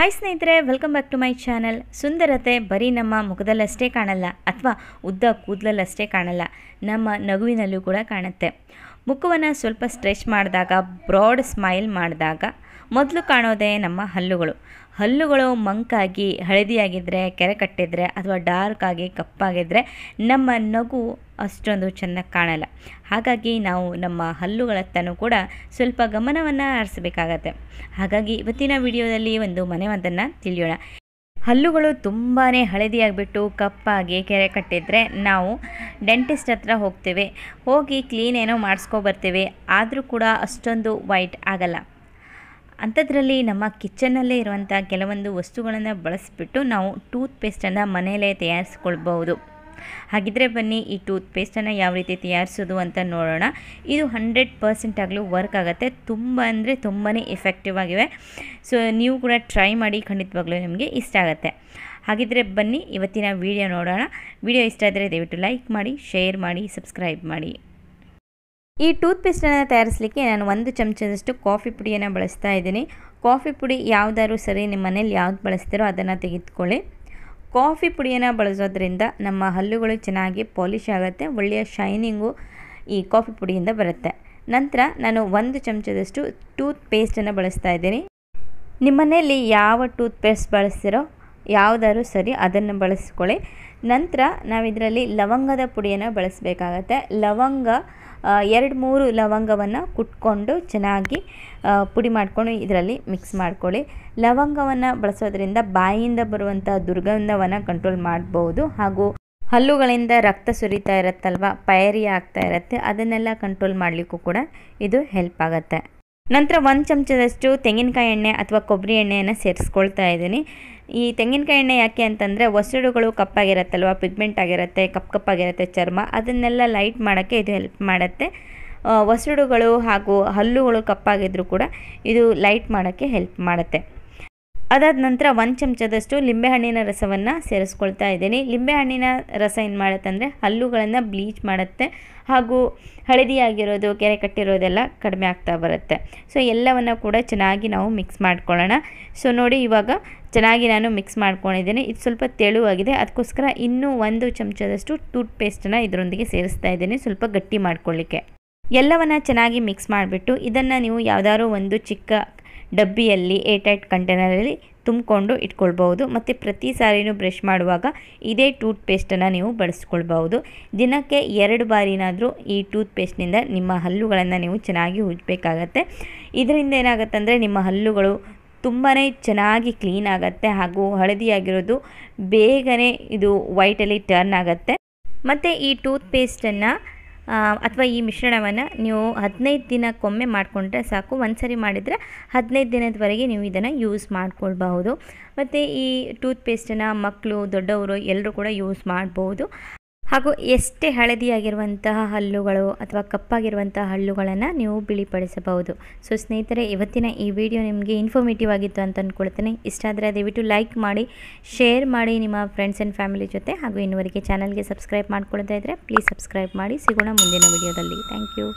hi ಸ್ನೇಹಿತರೆ welcome back to my channel ಸುಂದರತೆ ಬರೀ ನಮ್ಮ ಮುಖದಲ್ಲಷ್ಟೇ ಕಾಣಲ್ಲ ಅಥವಾ ಉದ್ದ ಕೂದಲಲ್ಲಷ್ಟೇ ಕಾಣಲ್ಲ ನಮ್ಮ ನಗುವಿನಲ್ಲೂ ಕೂಡ ಕಾಣುತ್ತೆ ಮುಖವನ್ನು ಸ್ವಲ್ಪ ಸ್ಟ್ರೆಚ್ ಮಾಡಿದಾಗ ಬ್ರಾಡ್ ಸ್ಮೈಲ್ ಮಾಡಿದಾಗ ಮೊದಲು ಕಾಣೋದೇ ನಮ್ಮ ಹಲ್ಲುಗಳು ಹಲ್ಲುಗಳು ಮಂಕಾಗಿ ಹಳದಿಯಾಗಿದ್ದರೆ ಕೆರೆ ಕಟ್ಟಿದರೆ ಅಥವಾ ಡಾರ್ಕ್ ಆಗಿ ಕಪ್ಪಾಗಿದ್ದರೆ ನಮ್ಮ ನಗು ಅಷ್ಟೊಂದು ಚೆನ್ನಾಗಿ ಕಾಣಲ್ಲ ಹಾಗಾಗಿ ನಾವು ನಮ್ಮ ಹಲ್ಲುಗಳತ್ತನೂ ಕೂಡ ಸ್ವಲ್ಪ ಗಮನವನ್ನು ಹರಿಸಬೇಕಾಗತ್ತೆ ಹಾಗಾಗಿ ಇವತ್ತಿನ ವಿಡಿಯೋದಲ್ಲಿ ಒಂದು ಮನೆ ಒಂದನ್ನು ತಿಳಿಯೋಣ ಹಲ್ಲುಗಳು ತುಂಬಾ ಹಳದಿಯಾಗಿಬಿಟ್ಟು ಕಪ್ಪಾಗಿ ಕೆರೆ ಕಟ್ಟಿದರೆ ನಾವು ಡೆಂಟಿಸ್ಟ್ ಹತ್ರ ಹೋಗ್ತೇವೆ ಹೋಗಿ ಕ್ಲೀನ್ ಏನೋ ಮಾಡಿಸ್ಕೊಬರ್ತೇವೆ ಆದರೂ ಕೂಡ ಅಷ್ಟೊಂದು ವೈಟ್ ಆಗಲ್ಲ ಅಂಥದ್ರಲ್ಲಿ ನಮ್ಮ ಕಿಚನ್ನಲ್ಲೇ ಇರುವಂಥ ಕೆಲವೊಂದು ವಸ್ತುಗಳನ್ನು ಬಳಸಿಬಿಟ್ಟು ನಾವು ಟೂತ್ ಮನೆಯಲ್ಲೇ ತಯಾರಿಸ್ಕೊಳ್ಬಹುದು ಹಾಗಿದ್ರೆ ಬನ್ನಿ ಈ ಟೂತ್ ಯಾವ ರೀತಿ ತಯಾರಿಸೋದು ಅಂತ ನೋಡೋಣ ಇದು ಹಂಡ್ರೆಡ್ ಪರ್ಸೆಂಟ್ ಆಗಲೂ ವರ್ಕ್ ಆಗುತ್ತೆ ತುಂಬ ಅಂದರೆ ತುಂಬಾ ಎಫೆಕ್ಟಿವ್ ಆಗಿವೆ ಸೊ ನೀವು ಕೂಡ ಟ್ರೈ ಮಾಡಿ ಖಂಡಿತವಾಗ್ಲೂ ನಿಮಗೆ ಇಷ್ಟ ಆಗುತ್ತೆ ಹಾಗಿದ್ರೆ ಬನ್ನಿ ಇವತ್ತಿನ ವಿಡಿಯೋ ನೋಡೋಣ ವಿಡಿಯೋ ಇಷ್ಟ ಆದರೆ ದಯವಿಟ್ಟು ಲೈಕ್ ಮಾಡಿ ಶೇರ್ ಮಾಡಿ ಸಬ್ಸ್ಕ್ರೈಬ್ ಮಾಡಿ ಈ ಟೂತ್ಪೇಸ್ಟನ್ನು ತಯಾರಿಸಲಿಕ್ಕೆ ನಾನು ಒಂದು ಚಮಚದಷ್ಟು ಕಾಫಿ ಪುಡಿಯನ್ನು ಬಳಸ್ತಾ ಇದ್ದೀನಿ ಕಾಫಿ ಪುಡಿ ಯಾವುದಾದ್ರೂ ಸರಿ ನಿಮ್ಮ ಮನೇಲಿ ಯಾವ್ದು ಬಳಸ್ತೀರೋ ಅದನ್ನು ತೆಗೆದುಕೊಳ್ಳಿ ಕಾಫಿ ಪುಡಿಯನ್ನು ಬಳಸೋದ್ರಿಂದ ನಮ್ಮ ಹಲ್ಲುಗಳು ಚೆನ್ನಾಗಿ ಪಾಲಿಶ್ ಆಗುತ್ತೆ ಒಳ್ಳೆಯ ಶೈನಿಂಗು ಈ ಕಾಫಿ ಪುಡಿಯಿಂದ ಬರುತ್ತೆ ನಂತರ ನಾನು ಒಂದು ಚಮಚದಷ್ಟು ಟೂತ್ ಪೇಸ್ಟನ್ನು ಬಳಸ್ತಾ ಇದ್ದೀನಿ ನಿಮ್ಮ ಮನೆಯಲ್ಲಿ ಯಾವ ಟೂತ್ಪೇಸ್ಟ್ ಪೇಸ್ಟ್ ಬಳಸ್ತಿರೋ ಯಾವುದಾದ್ರೂ ಸರಿ ಅದನ್ನು ಬಳಸ್ಕೊಳ್ಳಿ ನಂತರ ನಾವು ಇದರಲ್ಲಿ ಲವಂಗದ ಪುಡಿಯನ್ನು ಬಳಸಬೇಕಾಗತ್ತೆ ಲವಂಗ ಎರಡು ಮೂರು ಲವಂಗವನ್ನು ಕುಟ್ಕೊಂಡು ಚೆನ್ನಾಗಿ ಪುಡಿ ಮಾಡಿಕೊಂಡು ಇದರಲ್ಲಿ ಮಿಕ್ಸ್ ಮಾಡ್ಕೊಳ್ಳಿ ಲವಂಗವನ್ನು ಬಳಸೋದ್ರಿಂದ ಬಾಯಿಯಿಂದ ಬರುವಂಥ ದುರ್ಗಂಧವನ್ನು ಕಂಟ್ರೋಲ್ ಮಾಡ್ಬೋದು ಹಾಗೂ ಹಲ್ಲುಗಳಿಂದ ರಕ್ತ ಸುರಿತಾ ಇರುತ್ತಲ್ವ ಪಯರಿ ಆಗ್ತಾ ಇರುತ್ತೆ ಅದನ್ನೆಲ್ಲ ಕಂಟ್ರೋಲ್ ಮಾಡಲಿಕ್ಕೂ ಕೂಡ ಇದು ಹೆಲ್ಪ್ ಆಗುತ್ತೆ ನಂತರ ಒಂದು ಚಮಚದಷ್ಟು ತೆಂಗಿನಕಾಯಿ ಎಣ್ಣೆ ಅಥವಾ ಕೊಬ್ಬರಿ ಎಣ್ಣೆಯನ್ನು ಸೇರಿಸ್ಕೊಳ್ತಾ ಇದ್ದೀನಿ ಈ ತೆಂಗಿನಕಾಯಿ ಎಣ್ಣೆ ಯಾಕೆ ಅಂತಂದರೆ ಒಸಡುಗಳು ಕಪ್ಪಾಗಿರುತ್ತಲ್ವ ಪಿಗ್ಮೆಂಟ್ ಆಗಿರುತ್ತೆ ಕಪ್ ಕಪ್ಪಾಗಿರುತ್ತೆ ಚರ್ಮ ಅದನ್ನೆಲ್ಲ ಲೈಟ್ ಮಾಡೋಕ್ಕೆ ಇದು ಹೆಲ್ಪ್ ಮಾಡುತ್ತೆ ಒಸಡುಗಳು ಹಾಗೂ ಹಲ್ಲುಗಳು ಕಪ್ಪಾಗಿದ್ದರೂ ಕೂಡ ಇದು ಲೈಟ್ ಮಾಡೋಕ್ಕೆ ಹೆಲ್ಪ್ ಮಾಡುತ್ತೆ ಅದಾದ ನಂತರ ಒಂದು ಚಮಚದಷ್ಟು ಲಿಂಬೆಹಣ್ಣಿನ ರಸವನ್ನು ಸೇರಿಸ್ಕೊಳ್ತಾ ಇದ್ದೀನಿ ಲಿಂಬೆಹಣ್ಣಿನ ರಸ ಏನು ಮಾಡುತ್ತೆ ಅಂದರೆ ಹಲ್ಲುಗಳನ್ನು ಬ್ಲೀಚ್ ಮಾಡುತ್ತೆ ಹಾಗೂ ಹಳದಿಯಾಗಿರೋದು ಕೆರೆ ಕಟ್ಟಿರೋದೆಲ್ಲ ಕಡಿಮೆ ಆಗ್ತಾ ಬರುತ್ತೆ ಸೊ ಎಲ್ಲವನ್ನು ಕೂಡ ಚೆನ್ನಾಗಿ ನಾವು ಮಿಕ್ಸ್ ಮಾಡ್ಕೊಳ್ಳೋಣ ಸೊ ನೋಡಿ ಇವಾಗ ಚೆನ್ನಾಗಿ ನಾನು ಮಿಕ್ಸ್ ಮಾಡ್ಕೊಂಡಿದ್ದೀನಿ ಇದು ಸ್ವಲ್ಪ ತೆಳುವಾಗಿದೆ ಅದಕ್ಕೋಸ್ಕರ ಇನ್ನೂ ಒಂದು ಚಮಚದಷ್ಟು ಟೂತ್ ಪೇಸ್ಟನ್ನು ಇದರೊಂದಿಗೆ ಸೇರಿಸ್ತಾ ಇದ್ದೀನಿ ಸ್ವಲ್ಪ ಗಟ್ಟಿ ಮಾಡ್ಕೊಳ್ಳಿಕ್ಕೆ ಎಲ್ಲವನ್ನು ಚೆನ್ನಾಗಿ ಮಿಕ್ಸ್ ಮಾಡಿಬಿಟ್ಟು ಇದನ್ನು ನೀವು ಯಾವುದಾದ್ರು ಒಂದು ಚಿಕ್ಕ ಡಬ್ಬಿಯಲ್ಲಿ ಏರ್ಟೈಟ್ ಕಂಟೈನರಲ್ಲಿ ತುಂಬಿಕೊಂಡು ಇಟ್ಕೊಳ್ಬಹುದು ಮತ್ತು ಪ್ರತಿ ಸಾರಿನೂ ಬ್ರಷ್ ಮಾಡುವಾಗ ಇದೇ ಟೂತ್ ನೀವು ಬಳಸ್ಕೊಳ್ಬಹುದು ದಿನಕ್ಕೆ ಎರಡು ಬಾರಿನಾದರೂ ಈ ಟೂತ್ ನಿಮ್ಮ ಹಲ್ಲುಗಳನ್ನು ನೀವು ಚೆನ್ನಾಗಿ ಉಜ್ಜಬೇಕಾಗತ್ತೆ ಇದರಿಂದ ಏನಾಗುತ್ತೆ ಅಂದರೆ ನಿಮ್ಮ ಹಲ್ಲುಗಳು ತುಂಬಾ ಚೆನ್ನಾಗಿ ಕ್ಲೀನ್ ಆಗುತ್ತೆ ಹಾಗೂ ಹಳದಿಯಾಗಿರೋದು ಬೇಗನೆ ಇದು ವೈಟಲ್ಲಿ ಟರ್ನ್ ಆಗುತ್ತೆ ಮತ್ತು ಈ ಟೂತ್ ಅಥವಾ ಈ ಮಿಶ್ರಣವನ್ನು ನೀವು ಹದಿನೈದು ದಿನಕ್ಕೊಮ್ಮೆ ಮಾಡಿಕೊಂಡ್ರೆ ಸಾಕು ಒಂದು ಸರಿ ಮಾಡಿದರೆ ಹದಿನೈದು ದಿನದವರೆಗೆ ನೀವು ಇದನ್ನು ಯೂಸ್ ಮಾಡಿಕೊಳ್ಬಹುದು ಮತ್ತು ಈ ಟೂತ್ಪೇಸ್ಟನ್ನು ಮಕ್ಕಳು ದೊಡ್ಡವರು ಎಲ್ಲರೂ ಕೂಡ ಯೂಸ್ ಮಾಡ್ಬೋದು ಹಾಗೂ ಎಷ್ಟೇ ಹಳದಿಯಾಗಿರುವಂತಹ ಹಲ್ಲುಗಳು ಅಥವಾ ಕಪ್ಪಾಗಿರುವಂತಹ ಹಲ್ಲುಗಳನ್ನು ನೀವು ಬಿಳಿಪಡಿಸಬಹುದು ಸೊ ಸ್ನೇಹಿತರೆ ಇವತ್ತಿನ ಈ ವಿಡಿಯೋ ನಿಮಗೆ ಇನ್ಫಾರ್ಮೇಟಿವ್ ಆಗಿತ್ತು ಅಂತ ಅಂದ್ಕೊಳ್ತೇನೆ ಇಷ್ಟ ಆದರೆ ದಯವಿಟ್ಟು ಲೈಕ್ ಮಾಡಿ ಶೇರ್ ಮಾಡಿ ನಿಮ್ಮ ಫ್ರೆಂಡ್ಸ್ ಆ್ಯಂಡ್ ಫ್ಯಾಮಿಲಿ ಜೊತೆ ಹಾಗೂ ಇನ್ನುವರೆಗೆ ಚಾನಲ್ಗೆ ಸಬ್ಸ್ಕ್ರೈಬ್ ಮಾಡ್ಕೊಳ್ತಾ ಇದ್ದರೆ ಪ್ಲೀಸ್ ಸಬ್ಸ್ಕ್ರೈಬ್ ಮಾಡಿ ಸಿಗೋಣ ಮುಂದಿನ ವಿಡಿಯೋದಲ್ಲಿ ಥ್ಯಾಂಕ್ ಯು